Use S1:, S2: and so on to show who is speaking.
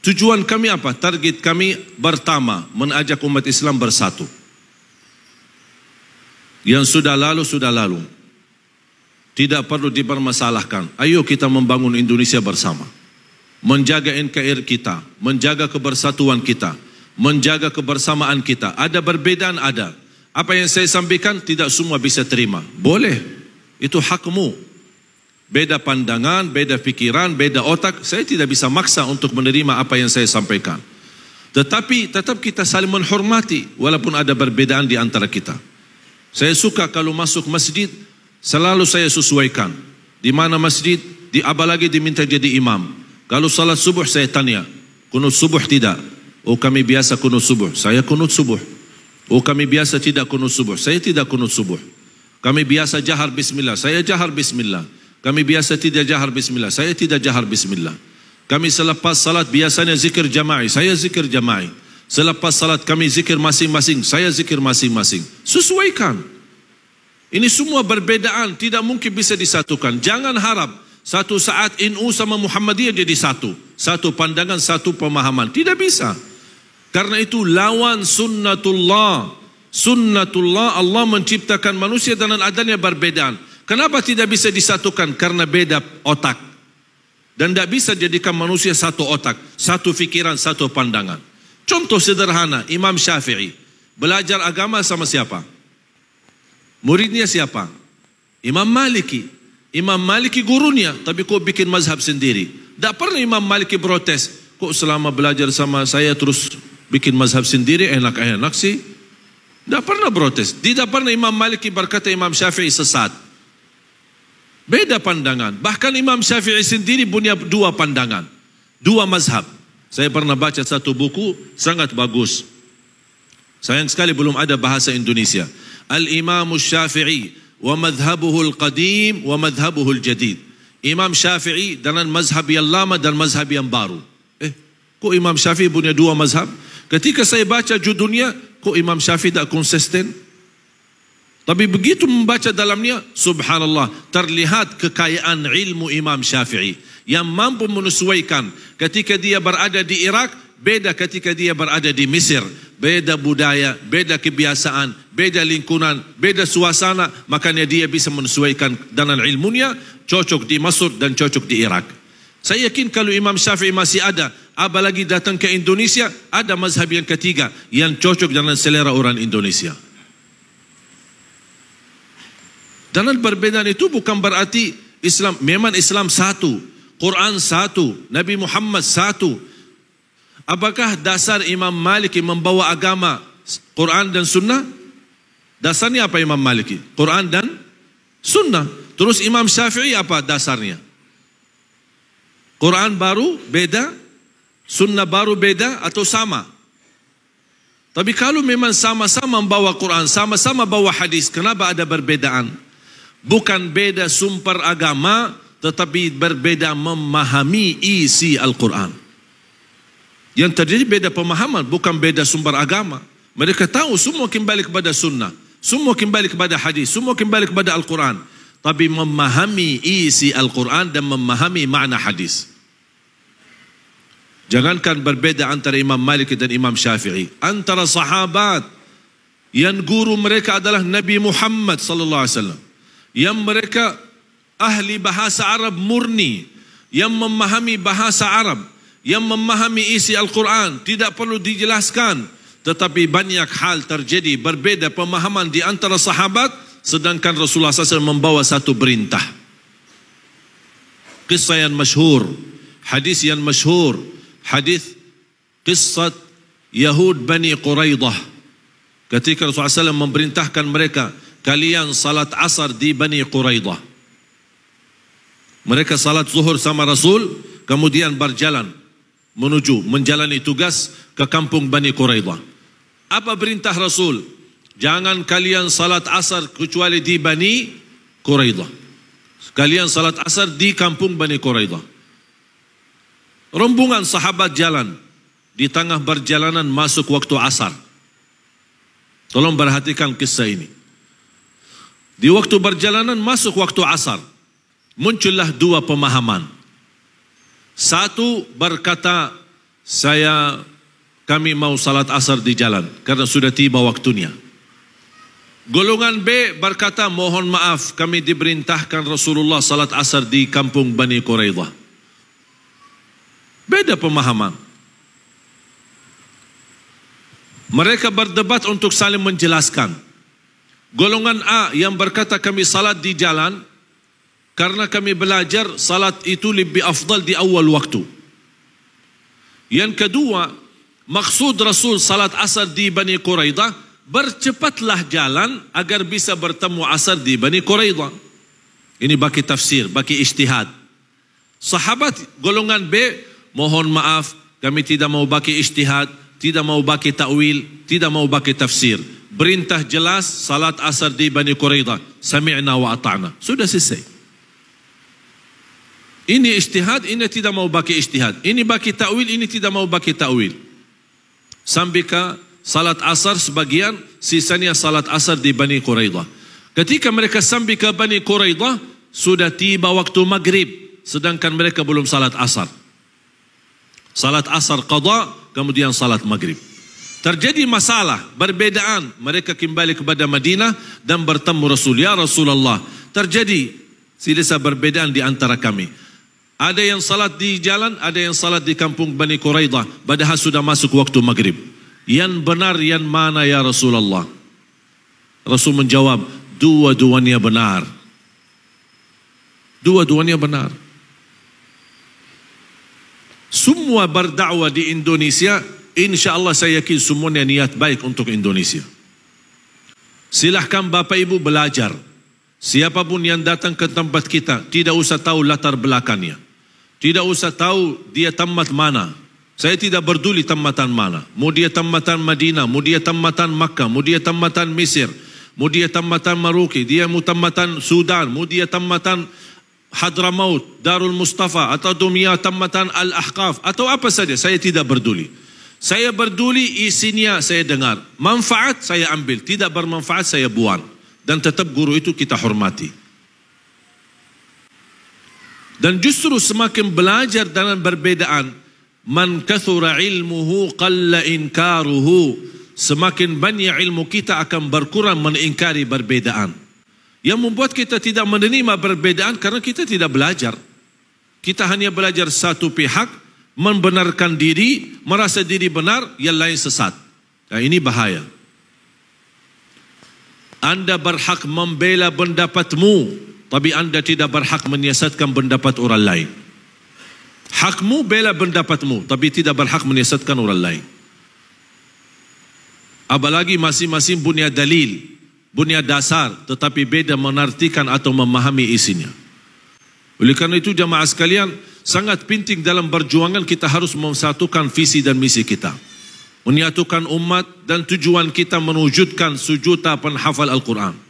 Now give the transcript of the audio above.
S1: Tujuan kami apa? Target kami pertama, mengajak umat Islam bersatu. Yang sudah lalu, sudah lalu. Tidak perlu dipermasalahkan. Ayo kita membangun Indonesia bersama. Menjaga NKRI kita, menjaga kebersatuan kita, menjaga kebersamaan kita. Ada perbedaan? Ada. Apa yang saya sampaikan tidak semua bisa terima. Boleh. Itu hakmu beda pandangan, beda fikiran, beda otak, saya tidak bisa maksa untuk menerima apa yang saya sampaikan. Tetapi tetap kita saling menghormati walaupun ada perbedaan di antara kita. Saya suka kalau masuk masjid selalu saya sesuaikan. Di mana masjid, di apa lagi diminta jadi imam. Kalau salat subuh saya tanya, kunut subuh tidak? Oh kami biasa kunut subuh. Saya kunut subuh. Oh kami biasa tidak kunut subuh. Saya tidak kunut subuh. Kami biasa jahar bismillah. Saya jahar bismillah. Kami biasa tidak jahar bismillah. Saya tidak jahar bismillah. Kami selepas salat biasanya zikir jama'i. Saya zikir jama'i. Selepas salat kami zikir masing-masing. Saya zikir masing-masing. Sesuaikan. Ini semua berbedaan. Tidak mungkin bisa disatukan. Jangan harap. Satu saat inu sama Muhammadiyah jadi satu. Satu pandangan, satu pemahaman. Tidak bisa. Karena itu lawan sunnatullah. Sunnatullah Allah menciptakan manusia dengan adanya perbedaan. Kenapa tidak bisa disatukan? Karena beda otak. Dan tidak bisa jadikan manusia satu otak, satu fikiran, satu pandangan. Contoh sederhana, Imam Syafi'i. Belajar agama sama siapa? Muridnya siapa? Imam Maliki. Imam Maliki gurunya, tapi kok bikin mazhab sendiri? Tidak pernah Imam Maliki protes. Kok selama belajar sama saya terus bikin mazhab sendiri, enak-enak sih? Tidak pernah protes. Tidak pernah Imam Maliki berkata Imam Syafi'i sesat. Beda pandangan. Bahkan Imam Syafi'i sendiri punya dua pandangan. Dua mazhab. Saya pernah baca satu buku, sangat bagus. Sayang sekali belum ada bahasa Indonesia. Al-Imam Syafi'i wa madhabuhu al-qadim wa madhabuhu al-jadid. Imam Syafi'i dengan mazhab yang lama dan mazhab yang baru. Eh, kok Imam Syafi'i punya dua mazhab? Ketika saya baca judulnya, kok Imam Syafi'i tak konsisten? Tapi begitu membaca dalamnya, subhanallah, terlihat kekayaan ilmu Imam Syafi'i yang mampu menyesuaikan ketika dia berada di Irak beda ketika dia berada di Mesir, beda budaya, beda kebiasaan, beda lingkungan, beda suasana, makanya dia bisa menyesuaikan dengan ilmunya cocok di Mesir dan cocok di Irak. Saya yakin kalau Imam Syafi'i masih ada, apalagi datang ke Indonesia, ada mazhab yang ketiga yang cocok dengan selera orang Indonesia. Dalam perbedaan itu bukan berarti Islam memang Islam satu, Quran satu, Nabi Muhammad satu. Apakah dasar Imam Malik membawa agama Quran dan Sunnah? Dasarnya apa Imam Malik? Quran dan Sunnah. Terus Imam Syafi'i apa dasarnya? Quran baru beda, Sunnah baru beda atau sama? Tapi kalau memang sama-sama membawa Quran, sama-sama bawa hadis, kenapa ada perbedaan? bukan beda sumber agama tetapi berbeda memahami isi Al-Quran. Yang terjadi beda pemahaman bukan beda sumber agama. Mereka tahu semua kembali kepada sunnah. Semua kembali kepada hadis. Semua kembali kepada Al-Quran. Tapi memahami isi Al-Quran dan memahami makna hadis. Jangankan berbeda antara Imam Malik dan Imam Syafi'i. Antara sahabat yang guru mereka adalah Nabi Muhammad sallallahu alaihi wasallam yang mereka ahli bahasa Arab murni yang memahami bahasa Arab yang memahami isi Al-Quran tidak perlu dijelaskan tetapi banyak hal terjadi berbeda pemahaman di antara sahabat sedangkan Rasulullah SAW membawa satu perintah kisah yang masyhur hadis yang masyhur hadis kisah Yahud Bani Quraidah ketika Rasulullah SAW memerintahkan mereka kalian salat asar di Bani Quraidah. Mereka salat zuhur sama Rasul, kemudian berjalan menuju menjalani tugas ke kampung Bani Quraidah. Apa perintah Rasul? Jangan kalian salat asar kecuali di Bani Quraidah. Kalian salat asar di kampung Bani Quraidah. Rombongan sahabat jalan di tengah perjalanan masuk waktu asar. Tolong perhatikan kisah ini. Di waktu perjalanan masuk waktu asar. Muncullah dua pemahaman. Satu berkata, saya kami mau salat asar di jalan. Karena sudah tiba waktunya. Golongan B berkata, mohon maaf kami diberintahkan Rasulullah salat asar di kampung Bani Quraidah. Beda pemahaman. Mereka berdebat untuk saling menjelaskan. Menjelaskan. Golongan A yang berkata kami salat di jalan karena kami belajar salat itu lebih afdal di awal waktu. Yang kedua, maksud Rasul salat asar di Bani Quraidah bercepatlah jalan agar bisa bertemu asar di Bani Quraidah. Ini bagi tafsir, bagi ijtihad. Sahabat golongan B mohon maaf kami tidak mau bagi ijtihad, tidak mau bagi tawil, tidak mau bagi tafsir perintah jelas salat asar di Bani Quraidah. Sami'na wa ata'na. Sudah selesai. Ini istihad. ini tidak mau bagi istihad. Ini bagi ta'wil, ini tidak mau bagi ta'wil. Sambika salat asar sebagian, sisanya salat asar di Bani Quraidah. Ketika mereka sambika Bani Quraidah, sudah tiba waktu maghrib. Sedangkan mereka belum salat asar. Salat asar qadha, kemudian salat maghrib. Terjadi masalah, perbedaan. Mereka kembali kepada Madinah dan bertemu Rasul. Ya Rasulullah, terjadi silisa perbedaan di antara kami. Ada yang salat di jalan, ada yang salat di kampung Bani Quraidah. Padahal sudah masuk waktu maghrib. Yang benar yang mana ya Rasulullah? Rasul menjawab, dua-duanya benar. Dua-duanya benar. Semua berdakwah di Indonesia insyaAllah saya yakin semuanya niat baik untuk Indonesia. Silahkan Bapak Ibu belajar. Siapapun yang datang ke tempat kita, tidak usah tahu latar belakangnya. Tidak usah tahu dia tamat mana. Saya tidak berduli tamatan mana. Mau dia tamatan Madinah, mau dia tamatan Makkah, mau dia tamatan Mesir, mau dia tamatan Maruki, dia mau tamatan Sudan, mau dia tamatan Hadramaut, Darul Mustafa, atau dunia tamatan Al-Ahqaf, atau apa saja, saya tidak berduli. Saya berduli isinya saya dengar. Manfaat saya ambil. Tidak bermanfaat saya buang. Dan tetap guru itu kita hormati. Dan justru semakin belajar dengan perbedaan. Man kathura ilmuhu qalla inkaruhu. Semakin banyak ilmu kita akan berkurang meningkari perbedaan. Yang membuat kita tidak menerima perbedaan karena kita tidak belajar. Kita hanya belajar satu pihak membenarkan diri, merasa diri benar, yang lain sesat. Nah, ha, ini bahaya. Anda berhak membela pendapatmu, tapi anda tidak berhak menyesatkan pendapat orang lain. Hakmu bela pendapatmu, tapi tidak berhak menyesatkan orang lain. Apalagi masing-masing punya dalil, punya dasar, tetapi beda menartikan atau memahami isinya. Oleh kerana itu jemaah sekalian, sangat penting dalam perjuangan kita harus mensatukan visi dan misi kita. Menyatukan umat dan tujuan kita menwujudkan sujud tapan hafal Al-Quran.